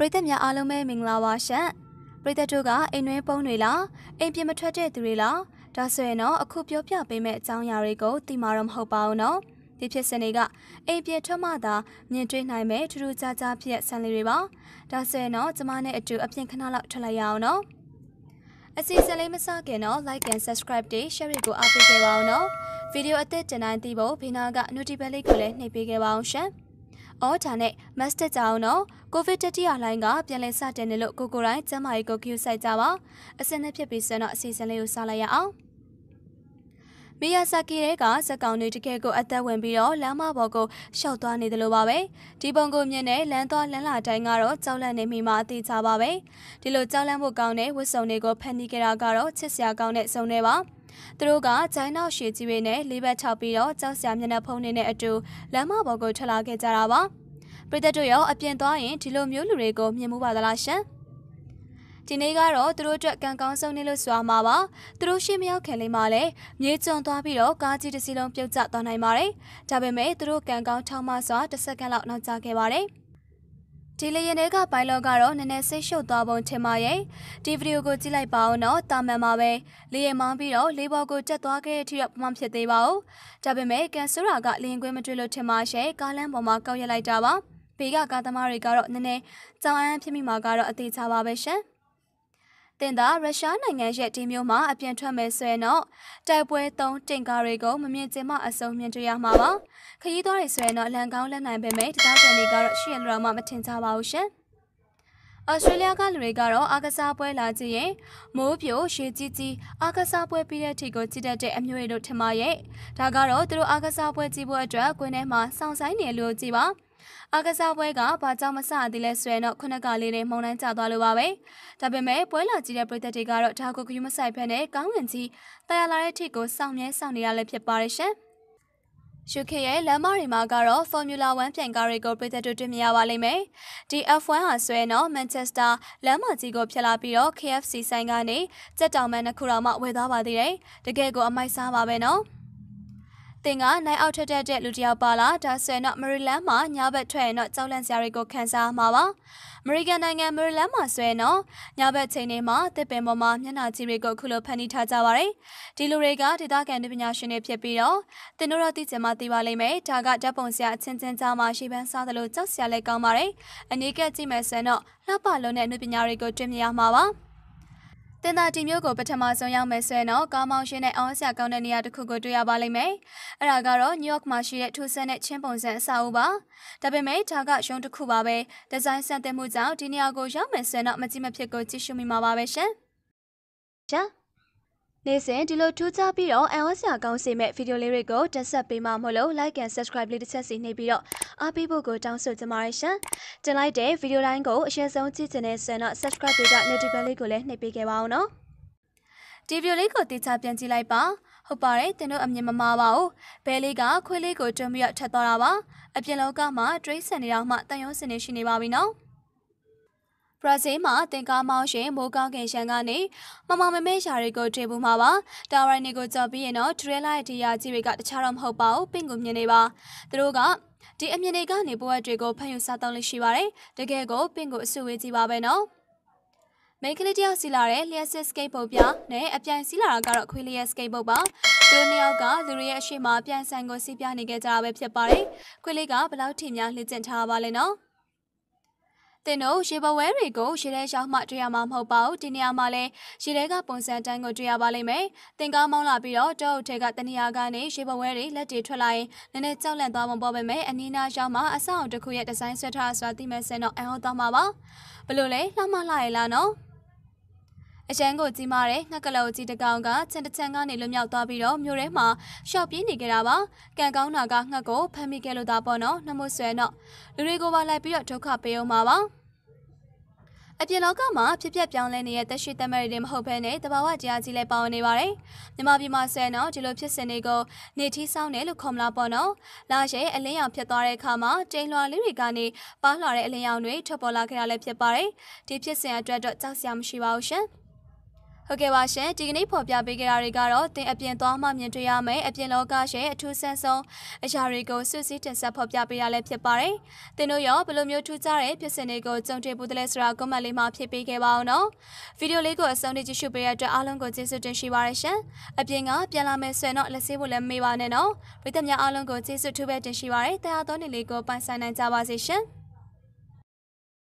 ပရိသတ်များအားလုံးပဲမင်္ဂလာပါရှင့်ပရိသတ်တို့ကအိမ်တွင်းပုံးတွေလားအိမ်ပြင်မထွက်တဲ့သူတွေလားဒါဆိုရင်တော့အခုပြောပြပေးမယ့်အကြောင်းအရာတွေကိုသိမှာတော့မဟုတ်ပါဘူးနော်ဒီဖြစ်စဉ်တွေကအိမ်ပြင်ထွက်မှသာမြင်တွေ့နိုင်မယ့်ထူးထူးခြားခြားဖြစ်ဆန်လေးတွေပါဒါဆိုရင်တော့ကျမနဲ့အတူအပြင်ခဏလောက်ထွက်လိုက်ရအောင်နော်အစီအစဉ်လေးမစခင်တော့ like and subscribe တွေ share တွေကိုအားပေးကြပါအောင်နော်ဗီဒီယိုအသစ်တင်တိုင်းသိဖို့ဘေးနာက notification လေးကိုလည်းနှိပ်ပေးကြပါအောင်ရှင်။။အော်ဒါနဲ့မတ်စတစ်ကြအောင်နော်။ကိုဗစ်တတိယလှိုင်းကပြန်လည်စတင်နေလို့ကိုကိုတိုင်းကျန်းမာရေးကိုဂရုစိုက်ကြပါ။အစင်းနဲ့ဖြစ်ပြီးစတော့အစီအစဉ်လေးကိုစလိုက်ရအောင်။မီယာဆာကီရဲကစက်ကောင်တွေတကယ်ကိုအသက်ဝင်ပြီးတော့လမ်းမပေါ်ကိုရှောက်သွားနေတယ်လို့ပါပဲဒီပုံကိုမြင်တဲ့လမ်းသွားလမ်းလာတိုင်းကတော့ကြောက်လန့်နေမိမှအသေးချပါပဲဒီလိုကြောက်လန့်ဖို့ကောင်းတဲ့ဝတ်စုံတွေကိုဖန်တီးကြတာကတော့ချစ်စရာကောင်းတဲ့စုံတွေပါ။သူတို့ကဂျိုင်းနောက်ရှည်ကြီးတွေနဲ့လေးဘက်ချပြီးတော့ကြောက်စရာမျက်နှာဖုံးတွေနဲ့အတူလမ်းမပေါ်ကိုထွက်လာခဲ့ကြတာပါ။ပရိသတ်တို့ရောအပြင်သွားရင်ဒီလိုမျိုးလူတွေကိုမြင်မှုပါသလားရှင်။ဒီနေ့ကတော့သူတို့အတွက်ကံကောင်းဆုံးနေ့လို့ဆိုအောင်ပါ။သူတို့ရှေ့မရောက်ခင်လေးမှလည်းမြေကျွံသွားပြီးတော့ကားကြီးတစ်စီးလုံးပြုတ်ကျသွားနိုင်ပါတယ်။ဒါပေမဲ့သူတို့ကံကောင်းထောက်မစွာတစ်စက္ကန့်လောက်နောက်ကျခဲ့ပါတယ်။ဒီလရင်တွေကပိုင်လော့ကတော့နည်းနည်းဆိတ်ရှုပ်သွားပုံထင်ပါရဲ့ဒီဗီဒီယိုကိုကြည့်လိုက်ပါအောင်တော့တာမန်ပါပဲလေရင်မောင်းပြီးတော့လေဘော်ကိုတက်သွားခဲ့တဲ့အထိတော့ပမာဖြစ်သေးပါဘူးဒါပေမဲ့ကန်ဆိုရာကလေရင်ခွင်းမတွေ့လို့ထင်ပါရဲ့ကားလမ်းပေါ်မှာကောက်ရက်လိုက်တာပါဘေးကကားသမားတွေကတော့နည်းနည်းကြောင်အမ်းဖြစ်မိမှာကတော့အသေးချပါပဲရှင်။။တင်သာရုရှားနိုင်ငံရဲ့ဒီမျိုးမှာအပြင်ထွက်မယ်ဆိုရင်တော့တိုက်ပွဲသုံးတင်ကားတွေကိုမမြင်ကျင်မှအဆုံးမြင်တွေ့ရမှာပါ။ခရီးသွားတွေဆိုရင်တော့လန်ကောင်းလက်နိုင်ပေမဲ့တရားခံတွေကတော့ရှေ့လိုတော့မှမထင်ကြပါဘူးရှင်။ဩစတြေးလျကလူတွေကတော့အာကစားပွဲလာကြည့်ရင်မိုးပြိုရေကြီးကြီးအာကစားပွဲပြီးတဲ့အထိကိုကြည့်တတ်တဲ့အမျိုးတွေလို့ထင်ပါရဲ့ဒါကတော့သူတို့အာကစားပွဲကြည့်ဖို့အတွက်ကွင်းထဲမှာစောင့်ဆိုင်နေလို့ကြည့်ပါအားကစားပွဲကဘာကြောင့်မစသေးလဲဆိုရင်တော့ခုနကလေးနဲ့မုံတိုင်းကျသွားလို့ပါပဲ။ဒါပေမဲ့ပွဲလာကြည့်တဲ့ပရိသတ်တွေကတော့ဒါကိုဂရုမစိုက်ဖက်နဲ့ကောင်းဝင်ကြီးတရားလာတဲ့ထိကိုစောင့်မြဲစောင့်နေရလည်းဖြစ်ပါရဲ့ရှင်။ UK ရဲ့လမ်းမတွေမှာကတော့ Formula 1ပြိုင်ကားတွေကိုပြည်သက်တို့တွေ့မြင်ရပါလိမ့်မယ်။ဒီ F1 ဟာဆွဲနော် Manchester လမ်းမကြီးကိုဖျက်လာပြီးတော့ KFC ဆိုင်ကနေစက်တောင်မန်တစ်ခုတော့မှဝယ်သွားပါသေးတယ်။တကယ်ကိုအမိုက်စားပါပဲနော်။သင်ကနိုင်အောက်ထက်တဲ့လူတစ်ယောက်ပါလားဒါဆိုရင်တော့ Maryland မှာညဘက်ထွက်ရင်တော့ကြောက်လန့်စရာတွေကိုခံစားမှာပါ။ American နိုင်ငံ Maryland မှာဆိုရင်တော့ညဘက်ချိန်တွေမှာတစ်ပင်ပေါ်မှာမျက်နှာကြီးတွေကိုခုလိုဖန်တီးထားကြပါတယ်။ဒီလူတွေကဒေသခံပညာရှင်တွေဖြစ်ပြီးတော့သင်တို့တော့သိချင်မှသိပါလိမ့်မယ်။ဒါကဓာတ်ပုံဆရာအချင်းချင်းကြားမှာရှိပန်းစားသလိုကြောက်စရာလည်းကောင်းပါတယ်။အနေကကြည့်မယ်ဆိုရင်တော့လှပလုံးတဲ့နှုတ်ပညာတွေကိုတွေ့မြင်ရမှာပါ။တင်သာဒီမျိုးကိုပထမဆုံးရောက်မယ်ဆိုရင်တော့ကားမောင်ရှင်နဲ့အောင်ဆရာကောင်းတဲ့နေရာတစ်ခုကိုတွေ့ရပါလိမ့်မယ်။အဲဒါကတော့နယူးယောက်မှာရှိတဲ့ထူးဆန်းတဲ့ချင်းပုံစံအဆောက်အဦပါ။ဒါပေမဲ့ဒါကရုံးတစ်ခုပါပဲ။ဒီဇိုင်းဆန်သင့်မှုကြောင့်ဒီနေရာကိုရောက်မယ်ဆိုရင်တော့မကြည့်မဖြစ်ကိုကြည့်ရှုမိမှာပါပဲရှင်။ရှာနေ့စဉ်ဒီလိုထူးခြားပြီးတော့အန်ဝစရာကောင်းစေမဲ့ဗီဒီယိုလေးတွေကိုတက်ဆက်ပေးမှမလို့ like and subscribe လေးတစ်ချက်စီနှိပ်ပြီးတော့အားပေးဖို့ကိုတောင်းဆိုချင်ပါတယ်ရှင်။တင်လိုက်တဲ့ဗီဒီယိုတိုင်းကိုအရှင်းဆုံးကြည့်ချင်တဲ့ဆန်တော့ subscribe တွေက notification လေးကိုလည်းနှိပ်ပေးခဲ့ပါအောင်နော်။ဒီဗီဒီယိုလေးကိုတေချာပြန်ကြည့်လိုက်ပါ။ဟုတ်ပါတယ်တင်တို့အမြင်မမှားပါဘူး။ဘဲလေးကခွေးလေးကိုတွန်းပြီးတော့ထက်သွားတာပါ။အပြင်လောကမှာဒရိတ်ဆန်နေတော့မှတန်ရုံးစင်နေရှိနေပါပြီနော်။ဘရာဇီးမှာသင်္ကားမောင်းရှင်မိုးကောင်းခင်ရှန်ကနေမမမမဲရှာတွေကိုထေဘူးမှာပါတာဝရိုင်းတွေကိုကြော်ပြီးရင်တော့ထရဲလိုက်တရားကြီးတွေကတခြားတော့မဟုတ်ပါဘူးပင့်ကိုမြင်နေပါသူတို့ကဒီအမြင်တွေကနေဘဝတွေကိုဖန်ယူစားသုံးလို့ရှိပါတယ်တကယ်ကိုပင့်ကိုအဆူဝေးကြည့်ပါပဲနော်မိန်းကလေးတယောက်စီလာတဲ့လျှက်စစ်စကိတ်ဘုတ်ပြနဲ့အပြန်စီလာတာကတော့ခွေးလျှက်စကိတ်ဘုတ်ပါသူတို့နှစ်ယောက်ကလူတွေရဲ့အရှိမအပြန်ဆန်ကိုစီးပြနေကြတာပဲဖြစ်ပါတယ်ခွေးလေးကဘလောက်ထိများလှည့်ကျင့်ထားပါလဲနော်တင်တို့ရေပဝဲတွေကိုရေထဲရောက်မှတွေ့ရမှာမဟုတ်ပါဘူးဒီနေရာမှာလဲရေထဲကပုံစံတိုင်းကိုတွေ့ရပါလိမ့်မယ်တင်ကားမောင်းလာပြီးတော့တောအုပ်ထဲကတနေရာကနေရေပဝဲတွေလက်တွေထွက်လာရင်နည်းနည်းကြောက်လန့်သွားမှပေါ်ပေမဲ့အနီးနားရောက်မှအဆောင်တစ်ခုရဲ့ဒီဇိုင်းဆွဲထားဆိုတာသိမဲ့စင်တော့အဟောသွားမှာပါဘလို့လဲလှမလာရလားနော်အရန်ကိုကြီးမာတဲ့ငှက်ကလောကြီးတကောင်ကချန်တချန်ကနေလွမြောက်သွားပြီးတော့မြို့ထဲမှာရှော့ပြေးနေကြတာပါကံကောင်းတာကငှက်ကိုဖမ်းမိခဲ့လို့သာပေါ့နော်နှမို့ဆွဲတော့လူတွေကိုပါလိုက်ပြီးတော့ဒုက္ခပေးအောင်ပါပါအပြင်လောကမှာဖြစ်ပျက်ပြောင်းလဲနေတဲ့တက်ရှိတက်မဲ့တွေမဟုတ်ဘဲနဲ့တဘာဝကြားကြီးလည်းပါဝင်နေပါတယ်။မြန်မာပြည်မှာဆယ်နော်ဒီလိုဖြစ်စဉ်တွေကိုနေထီးဆောင်တယ်လို့ခေါ်မလားပေါ့နော်။လာရဲ့အလင်းရောင်ဖြစ်သွားတဲ့အခါမှာတိမ်လွှာလေးတွေကနေပါလှတဲ့အလင်းရောင်တွေထွက်ပေါ်လာခဲ့တာလည်းဖြစ်ပါတယ်။ဒီဖြစ်စဉ်အတွက်တော့ကြောက်စရာမရှိပါဘူးရှင်။ဟုတ်ကဲ့ပါရှင်ဒီကနေ့ဖော်ပြပေးခဲ့တာတွေကတော့သင်အပြင်သွားမှမြင်တွေ့ရမယ်အပြင်လောကရဲ့အထူးဆန်းဆုံးအရာတွေကိုဆွစည်းတင်ဆက်ဖော်ပြပေးရလဲဖြစ်ပါတယ်သင်တို့ရောဘယ်လိုမျိုးထူးခြားတဲ့ဖြစ်စဉ်တွေကိုကြုံတွေ့ဘူးသလဲဆိုတာ comment လေးမှာဖြစ်ပေးခဲ့ပါအောင်နော်ဗီဒီယိုလေးကိုအဆုံးထိကြည့်ရှုပေးရတဲ့အတွက်အားလုံးကိုကျေးဇူးတင်ရှိပါတယ်ရှင်အပြင်ကပြန်လာမယ်ဆိုရင်တော့လက်ဆေးဖို့လည်းမေ့ပါနဲ့နော်ပရိသတ်များအားလုံးကိုကျေးဇူးထူးပဲတင်ရှိပါတယ်တရားတော်နေ့လေးကိုပိုင်ဆိုင်နိုင်ကြပါစေရှင်